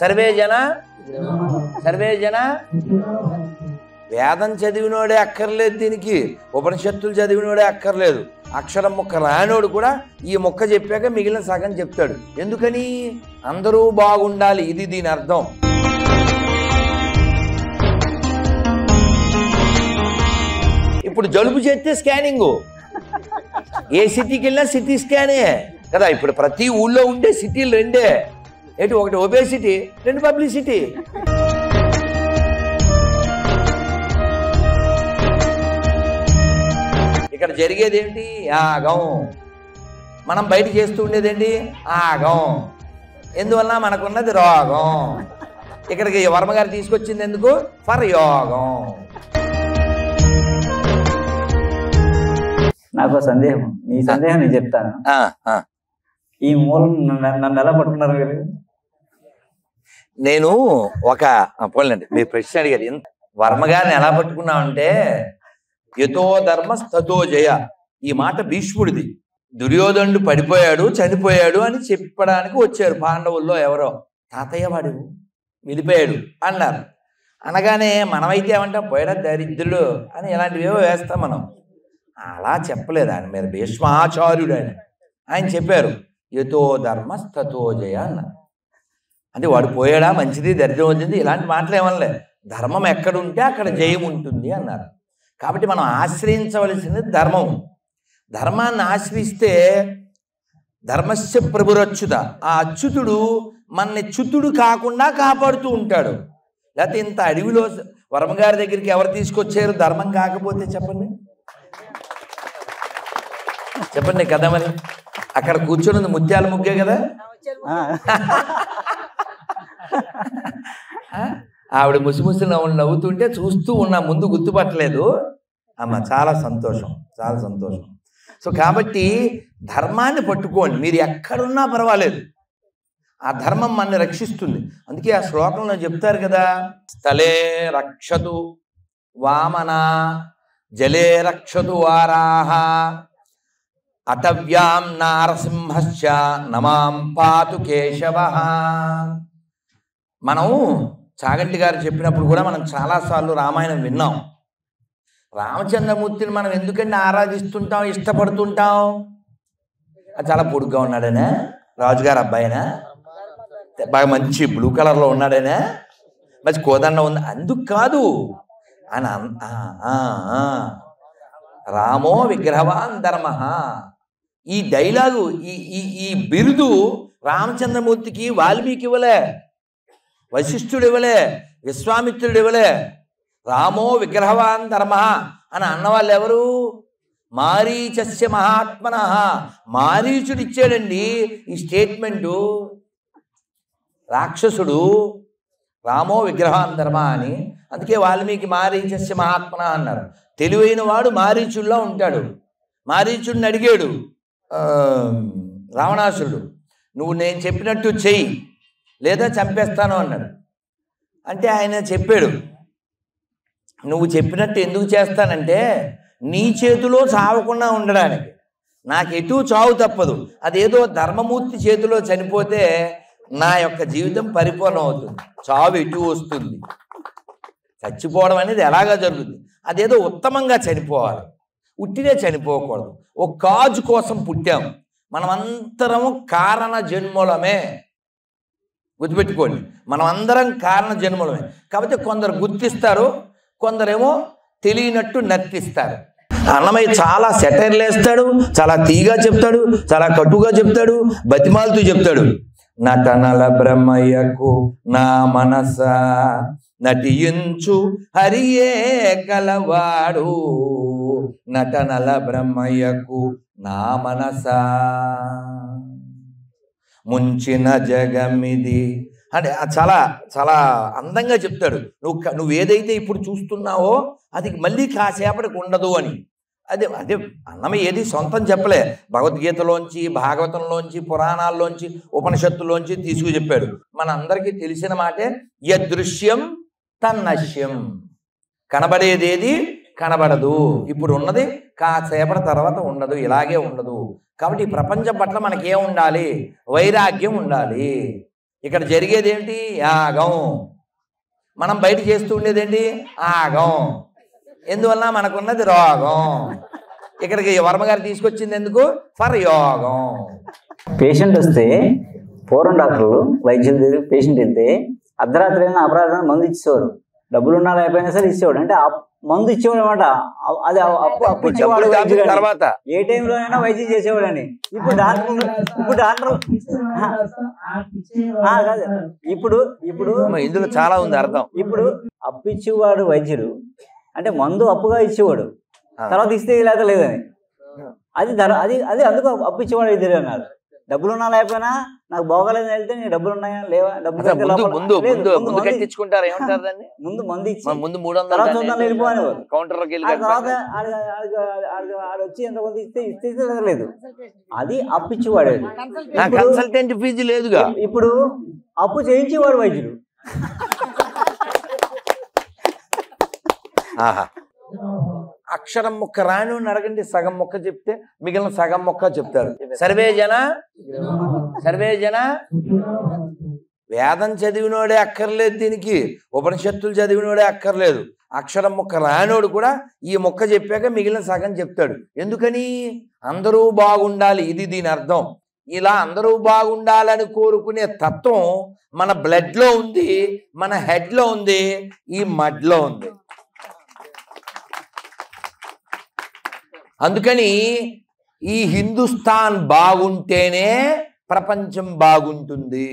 survey జన survey జన వేదం చదివినోడే అక్కర్లేదు దీనికి ఉపనిషత్తులు చదివినోడే అక్కర్లేదు అక్షరం ముక్క రానోడు కూడా ఈ మొక్క చెప్పాక మిగిలిన సగం చెప్తాడు ఎందుకని అందరూ బాగుండాలి ఇది దీని అర్థం ఇప్పుడు జలుబు చేస్తే స్కానింగ్ ఏ సిటీకి వెళ్ళినా సిటీ స్కానే కదా ఇప్పుడు ప్రతి ఊళ్ళో ఉండే సిటీలు రెండే ఏంటి ఒకటి ఒబేసిటీ రెండు పబ్లిసిటీ ఇక్కడ జరిగేది ఏంటి యాగం మనం బయట చేస్తూ ఉండేదేంటి ఆగం ఎందువల్ల మనకున్నది రోగం ఇక్కడికి వర్మగారు తీసుకొచ్చింది ఎందుకు ఫర్ యోగం నాకు సందేహం నీ సందేహం నేను చెప్తాను ఈ మూలం నన్ను ఎలా పట్టుకున్నారు మీరు నేను ఒక పోలండి మీరు ప్రశ్న అడిగారు ఎంత వర్మ గారిని ఎలా అంటే యతో ధర్మ స్థతో జయ ఈ మాట భీష్ముడిది దుర్యోధనుడు పడిపోయాడు చనిపోయాడు అని చెప్పడానికి వచ్చారు పాండవుల్లో ఎవరో తాతయ్య వాడు వెళ్ళిపోయాడు అన్నారు అనగానే మనమైతే ఏమంటాం పోయాడా దరిద్రుడు అని ఇలాంటివేవో వేస్తాం మనం అలా చెప్పలేదు ఆయన మీరు భీష్మాచార్యుడు ఆయన ఆయన చెప్పారు యతో స్థతో జయ అన్నారు అంటే వాడు పోయాడా మంచిది దరిద్రం వచ్చింది ఇలాంటి మాటలు ఏమనలే ధర్మం ఎక్కడుంటే అక్కడ జయం ఉంటుంది అన్నారు కాబట్టి మనం ఆశ్రయించవలసింది ధర్మం ధర్మాన్ని ఆశ్రయిస్తే ధర్మస్య ప్రభురచ్యుత ఆ అచ్యుతుడు మనని చ్యుతుడు కాకుండా కాపాడుతూ ఉంటాడు లేకపోతే ఇంత అడవిలో వరమగారి దగ్గరికి ఎవరు తీసుకొచ్చారు ధర్మం కాకపోతే చెప్పండి చెప్పండి కదా మరి అక్కడ కూర్చొని ముత్యాల ముగ్గే కదా ఆవిడ ముసిముసి నవ్వులు నవ్వుతుంటే చూస్తూ ఉన్నా ముందు గుర్తుపట్టలేదు అమ్మ చాలా సంతోషం చాలా సంతోషం సో కాబట్టి ధర్మాన్ని పట్టుకోండి మీరు ఎక్కడున్నా పర్వాలేదు ఆ ధర్మం మనని రక్షిస్తుంది అందుకే ఆ శ్లోకంలో చెప్తారు కదా స్థలే రక్షదు వామన జలే రక్షదు వారాహ అటవ్యాం నారసింహశ్చ నమాం పాతు కేశవ మనం చాగంటి గారు చెప్పినప్పుడు కూడా మనం చాలాసార్లు రామాయణం విన్నాం రామచంద్రమూర్తిని మనం ఎందుకంటే ఆరాధిస్తుంటాం ఇష్టపడుతుంటాం చాలా పొడుగ్గా ఉన్నాడనే రాజుగారు అబ్బాయినా బాగా మంచి బ్లూ కలర్లో ఉన్నాడనే మంచి కోదండ ఉంది అందుకు కాదు అని రామో విగ్రహవాన్ ధర్మ ఈ డైలాగు ఈ ఈ బిరుదు రామచంద్రమూర్తికి వాల్మీకి ఇవ్వలే వశిష్ఠుడు ఇవ్వలే విశ్వామిత్రుడు ఇవ్వలే రామో విగ్రహవాన్ ధర్మ అని అన్నవాళ్ళు ఎవరు మారీచస్య మహాత్మన మారీచుడు ఇచ్చాడండి ఈ స్టేట్మెంటు రాక్షసుడు రామో విగ్రహాన్ ధర్మ అని అందుకే వాల్మీకి మారీచస్య మహాత్మన అన్నారు తెలివైన వాడు మారీచుల్లో ఉంటాడు మారీచుడిని అడిగాడు రావణాసురుడు నువ్వు నేను చెప్పినట్టు చెయ్యి లేదా చంపేస్తాను అన్నాడు అంటే ఆయన చెప్పాడు నువ్వు చెప్పినట్టు ఎందుకు చేస్తానంటే నీ చేతిలో చావకుండా ఉండడానికి నాకు ఎటు చావు తప్పదు అదేదో ధర్మమూర్తి చేతిలో చనిపోతే నా యొక్క జీవితం పరిపూర్ణం అవుతుంది చావు ఎటు వస్తుంది చచ్చిపోవడం అనేది ఎలాగా జరుగుతుంది అదేదో ఉత్తమంగా చనిపోవాలి ఉట్టినే చనిపోకూడదు ఒక కాజు కోసం పుట్టాం మనమంతరం కారణ జన్మలమే గుర్తుపెట్టుకోండి మనం అందరం కారణ జన్మలమే కాబట్టి కొందరు గుర్తిస్తారు కొందరేమో తెలియనట్టు నర్తిస్తారు అన్నమయ్య చాలా సెటైర్లు వేస్తాడు చాలా తీగా చెప్తాడు చాలా కటుగా చెప్తాడు బతిమాలుతూ చెప్తాడు నటనల బ్రహ్మయ్యకు నా మనస నటించు హరియే కలవాడు నటనల బ్రహ్మయ్యకు నా మనసా ముంచిన జగమిది అంటే చాలా చాలా అందంగా చెప్తాడు నువ్వు నువ్వు ఏదైతే ఇప్పుడు చూస్తున్నావో అది మళ్ళీ కాసేపటికి ఉండదు అని అదే అదే అన్నమ ఏది సొంతం చెప్పలే భగవద్గీతలోంచి భాగవతంలోంచి పురాణాల్లోంచి ఉపనిషత్తులోంచి తీసుకు చెప్పాడు అందరికీ తెలిసిన మాటే యదృశ్యం తన్నశ్యం కనబడేదేది కనబడదు ఇప్పుడు ఉన్నది కాసేపటి తర్వాత ఉండదు ఇలాగే ఉండదు కాబట్టి ఈ ప్రపంచం పట్ల మనకేం ఉండాలి వైరాగ్యం ఉండాలి ఇక్కడ జరిగేది ఏంటి యాగం మనం బయట చేస్తూ ఉండేదేంటి ఆగం ఎందువల్ల మనకున్నది రోగం ఇక్కడికి వర్మగారు తీసుకొచ్చింది ఎందుకు ఫర్ యోగం పేషెంట్ వస్తే పూర్వం డాక్టర్లు వైద్యుల దగ్గర పేషెంట్ వెళ్తే అర్ధరాత్రి అయినా అపరాధం మందు ఇచ్చేవారు డబ్బులు ఉన్నా లేకపోయినా సరే ఇచ్చేవాడు అంటే మందు అనమాట అది అప్పుడు తర్వాత ఏ టైంలో అయినా వైద్యం చేసేవాడని ఇప్పుడు డాక్టర్ ఇప్పుడు డాక్టర్ ఇప్పుడు ఇప్పుడు ఇందులో చాలా ఉంది అర్థం ఇప్పుడు అప్పు ఇచ్చేవాడు వైద్యుడు అంటే మందు అప్పుగా ఇచ్చేవాడు తర్వాత ఇస్తే లేక లేదని అది ధర అది అది అందుకు అప్పు ఇచ్చేవాడు ఇది అన్నారు డబ్బులున్నా లేకపోయినా నాకు బాగోలేదు వెళ్తే నీ డబ్బులు ఉన్నాయా లేవా డబ్బులు తెచ్చుకుంటారు ముందు కట్టించుకుంటారు ఏమంటారు దాన్ని ముందు మంది ముందు మూడు వందల కౌంటర్ వచ్చి ఎంత మంది ఇస్తే ఇస్తే లేదు అది అప్పిచ్చేవాడు కన్సల్టెంట్ ఫీజు లేదుగా ఇప్పుడు అప్పు చేయించేవాడు వైద్యుడు ఆహా అక్షరం మొక్క రాను అడగండి సగం మొక్క చెప్తే మిగిలిన సగం మొక్క చెప్తారు సర్వే జన సర్వే జన వేదం చదివినోడే అక్కర్లేదు దీనికి ఉపనిషత్తులు చదివినోడే అక్కర్లేదు అక్షరం మొక్క రానోడు కూడా ఈ మొక్క చెప్పాక మిగిలిన సగం చెప్తాడు ఎందుకని అందరూ బాగుండాలి ఇది దీని అర్థం ఇలా అందరూ బాగుండాలని కోరుకునే తత్వం మన బ్లడ్లో ఉంది మన హెడ్లో ఉంది ఈ మడ్లో ఉంది అందుకని ఈ హిందుస్థాన్ బాగుంటేనే ప్రపంచం బాగుంటుంది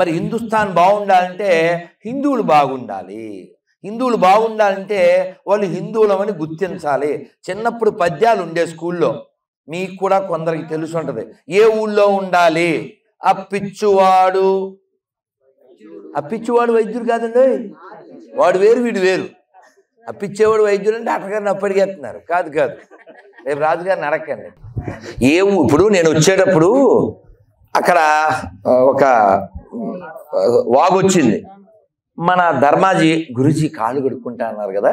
మరి హిందుస్థాన్ బాగుండాలంటే హిందువులు బాగుండాలి హిందువులు బాగుండాలంటే వాళ్ళు హిందువులమని గుర్తించాలి చిన్నప్పుడు పద్యాలు ఉండే స్కూల్లో మీకు కూడా కొందరికి తెలుసు ఉంటుంది ఏ ఊళ్ళో ఉండాలి ఆ అప్పిచ్చువాడు ఆ వైద్యుడు కాదండి వాడు వేరు వీడు వేరు అప్పిచ్చేవాడు వైద్యులు అంటే డాక్టర్ గారిని అప్పడిగేస్తున్నారు కాదు కాదు రేపు రాజుగారిని అడగండి ఏం ఇప్పుడు నేను వచ్చేటప్పుడు అక్కడ ఒక వాగు వచ్చింది మన ధర్మాజీ గురుజీ కాళ్ళు కడుక్కుంటా అన్నారు కదా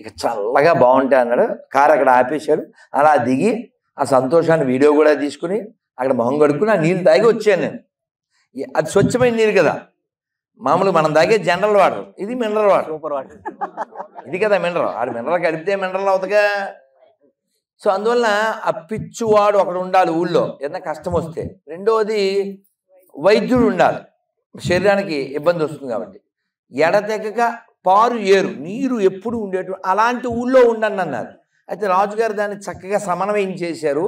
ఇక చల్లగా బాగుంటాయి అన్నాడు కారు అక్కడ ఆపేశాడు అలా దిగి ఆ సంతోషాన్ని వీడియో కూడా తీసుకుని అక్కడ మొహం కడుక్కుని ఆ నీళ్ళు తాగి వచ్చాను నేను అది స్వచ్ఛమైన నీరు కదా మామూలు మనం తాగే జనరల్ వాటర్ ఇది మినరల్ వాటర్ సూపర్ వాటర్ ఇది కదా మినరల్ ఆడు మినరల్ కడిపితే మినరల్ అవుతుందిగా సో అందువలన ఆ పిచ్చువాడు ఒకడు ఉండాలి ఊళ్ళో ఏదైనా కష్టం వస్తే రెండవది వైద్యుడు ఉండాలి శరీరానికి ఇబ్బంది వస్తుంది కాబట్టి ఎడతెగక పారు ఏరు నీరు ఎప్పుడు ఉండేటువంటి అలాంటి ఊళ్ళో ఉండండి అన్నారు అయితే రాజుగారు దాన్ని చక్కగా సమన్వయం చేశారు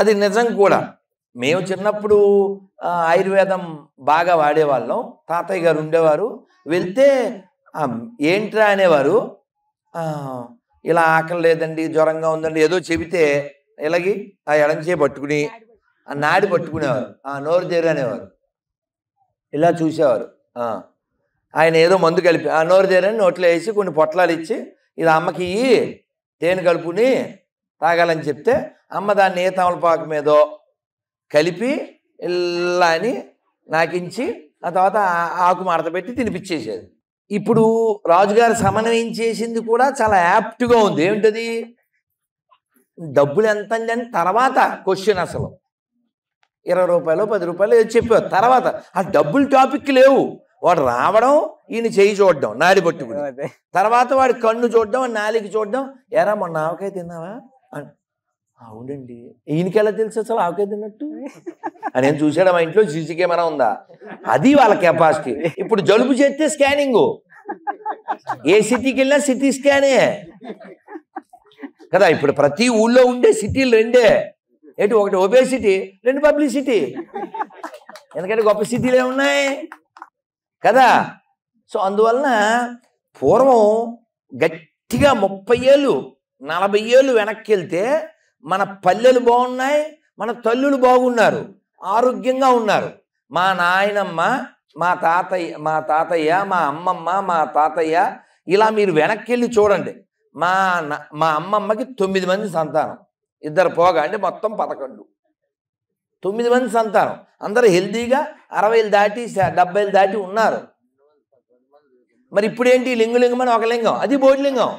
అది నిజం కూడా మేము చిన్నప్పుడు ఆయుర్వేదం బాగా వాడేవాళ్ళం తాతయ్య గారు ఉండేవారు వెళ్తే ఏంట్రా అనేవారు ఇలా ఆకలి లేదండి జ్వరంగా ఉందండి ఏదో చెబితే ఇలాగి ఆ ఎడంచే పట్టుకుని ఆ నాడి పట్టుకునేవారు ఆ నోరు తెరు అనేవారు ఇలా చూసేవారు ఆయన ఏదో మందు కలిపి ఆ నోరు తెరని నోట్లో వేసి కొన్ని పొట్లాలు ఇచ్చి ఇది అమ్మకి తేనె కలుపుని తాగాలని చెప్తే అమ్మ దాన్ని ఏ తమలపాకు మీదో కలిపి ఇలా అని నాకించి ఆ తర్వాత ఆకు మడత పెట్టి తినిపించేసేది ఇప్పుడు రాజుగారు సమన్వయం చేసింది కూడా చాలా యాప్ట్గా ఉంది ఏమిటది డబ్బులు ఎంత అని తర్వాత క్వశ్చన్ అసలు ఇరవై రూపాయలు పది రూపాయలు ఏదో చెప్పారు తర్వాత ఆ డబ్బులు టాపిక్ లేవు వాడు రావడం ఈయన చేయి చూడడం నాడి పట్టుకుని తర్వాత వాడి కన్ను చూడడం నాలికి చూడడం ఎరా మొన్న ఆవకాయ తిన్నావా అవునండి ఈయనకి ఎలా తెలుసు అసలు ఆవకాయ తిన్నట్టు నేను చూసాడు మా ఇంట్లో సీసీ కెమెరా ఉందా అది వాళ్ళ కెపాసిటీ ఇప్పుడు జలుబు చేస్తే స్కానింగ్ ఏ సిటీకి వెళ్ళినా సిటీ స్కానే కదా ఇప్పుడు ప్రతి ఊళ్ళో ఉండే సిటీలు రెండే ఏంటి ఒకటి ఒబేసిటీ రెండు పబ్లిసిటీ ఎందుకంటే గొప్ప సిటీలే ఉన్నాయి కదా సో అందువలన పూర్వం గట్టిగా ముప్పై ఏళ్ళు నలభై ఏళ్ళు వెనక్కి వెళ్తే మన పల్లెలు బాగున్నాయి మన తల్లులు బాగున్నారు ఆరోగ్యంగా ఉన్నారు మా నాయనమ్మ మా తాతయ్య మా తాతయ్య మా అమ్మమ్మ మా తాతయ్య ఇలా మీరు వెనక్కి వెళ్ళి చూడండి మా మా అమ్మమ్మకి తొమ్మిది మంది సంతానం ఇద్దరు పోగా అంటే మొత్తం పదకొండు తొమ్మిది మంది సంతానం అందరూ హెల్దీగా అరవైలు దాటి డెబ్బైలు దాటి ఉన్నారు మరి ఇప్పుడేంటి లింగులింగం అని ఒక లింగం అది లింగం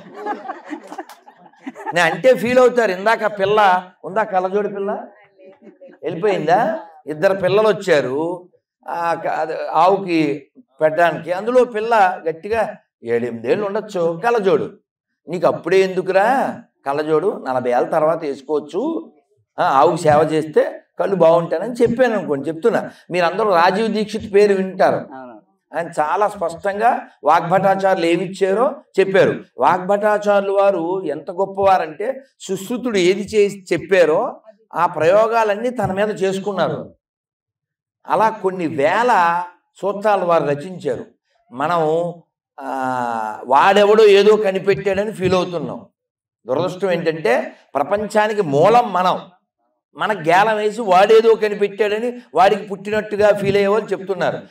నేను అంటే ఫీల్ అవుతారు ఇందాక పిల్ల ఉందా కళ్ళజోడి పిల్ల వెళ్ళిపోయిందా ఇద్దరు పిల్లలు వచ్చారు ఆవుకి పెట్టడానికి అందులో పిల్ల గట్టిగా ఏడెనిమిదేళ్ళు ఉండొచ్చు కళ్ళజోడు నీకు అప్పుడే ఎందుకురా కళ్ళజోడు నలభై ఏళ్ళ తర్వాత వేసుకోవచ్చు ఆవుకి సేవ చేస్తే కళ్ళు బాగుంటానని చెప్పాను అనుకోండి చెప్తున్నా అందరూ రాజీవ్ దీక్షిత్ పేరు వింటారు ఆయన చాలా స్పష్టంగా వాగ్భటాచారులు ఏమిచ్చారో చెప్పారు వాగ్భటాచారులు వారు ఎంత గొప్పవారంటే సుశ్రుతుడు ఏది చేసి చెప్పారో ఆ ప్రయోగాలన్నీ తన మీద చేసుకున్నారు అలా కొన్ని వేల సూత్రాలు వారు రచించారు మనం వాడెవడో ఏదో కనిపెట్టాడని ఫీల్ అవుతున్నాం దురదృష్టం ఏంటంటే ప్రపంచానికి మూలం మనం మన గేలం వేసి వాడేదో కనిపెట్టాడని వాడికి పుట్టినట్టుగా ఫీల్ అయ్యేవాళ్ళు చెప్తున్నారు